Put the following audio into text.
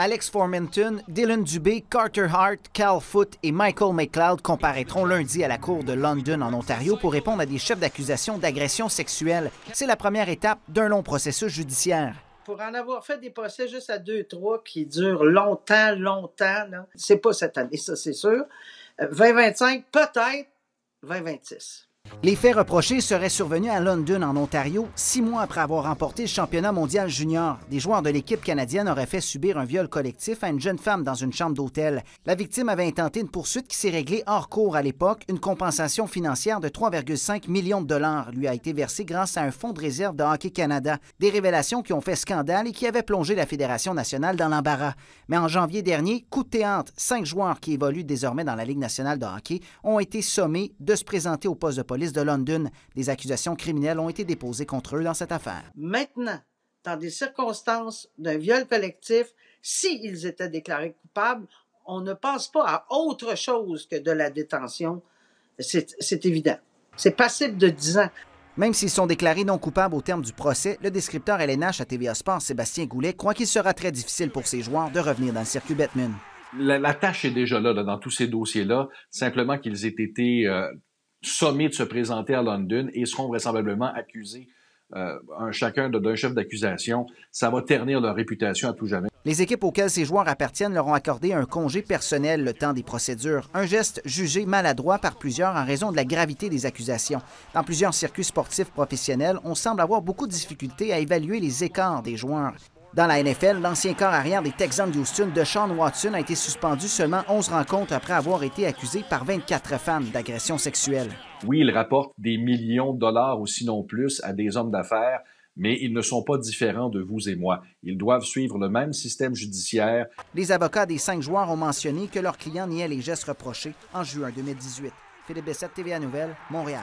Alex Formenton, Dylan Dubé, Carter Hart, Cal Foote et Michael McLeod comparaîtront lundi à la Cour de London en Ontario pour répondre à des chefs d'accusation d'agression sexuelle. C'est la première étape d'un long processus judiciaire pour en avoir fait des procès juste à deux, trois qui durent longtemps, longtemps, c'est pas cette année, ça c'est sûr. 2025, euh, peut-être 2026. Les faits reprochés seraient survenus à London, en Ontario, six mois après avoir remporté le championnat mondial junior. Des joueurs de l'équipe canadienne auraient fait subir un viol collectif à une jeune femme dans une chambre d'hôtel. La victime avait intenté une poursuite qui s'est réglée hors cours à l'époque. Une compensation financière de 3,5 millions de dollars lui a été versée grâce à un fonds de réserve de Hockey Canada. Des révélations qui ont fait scandale et qui avaient plongé la Fédération nationale dans l'embarras. Mais en janvier dernier, coup de théâtre, cinq joueurs qui évoluent désormais dans la Ligue nationale de hockey ont été sommés de se présenter au poste de police de London. Des accusations criminelles ont été déposées contre eux dans cette affaire. Maintenant, dans des circonstances d'un viol collectif, s'ils étaient déclarés coupables, on ne pense pas à autre chose que de la détention. C'est évident. C'est passible de 10 ans. Même s'ils sont déclarés non coupables au terme du procès, le descripteur LNH à TVA Sports, Sébastien Goulet, croit qu'il sera très difficile pour ces joueurs de revenir dans le circuit Batman. La, tâche est déjà là, dans tous ces dossiers-là, simplement qu'ils aient été euh, sommés de se présenter à London et seront vraisemblablement accusés euh, un chacun d'un chef d'accusation. Ça va ternir leur réputation à tout jamais. Les équipes auxquelles ces joueurs appartiennent leur ont accordé un congé personnel le temps des procédures, un geste jugé maladroit par plusieurs en raison de la gravité des accusations. Dans plusieurs circuits sportifs professionnels, on semble avoir beaucoup de difficultés à évaluer les écarts des joueurs. Dans la NFL, l'ancien corps arrière des Texans de Houston, Deshaun Watson, a été suspendu seulement 11 rencontres après avoir été accusé par 24 femmes d'agression sexuelle. Oui, il rapporte des millions de dollars ou sinon plus à des hommes d'affaires, mais ils ne sont pas différents de vous et moi. Ils doivent suivre le même système judiciaire. Les avocats des cinq joueurs ont mentionné que leurs clients niaient les gestes reprochés en juin 2018. Philippe Bessette, TVA Nouvelle, Montréal.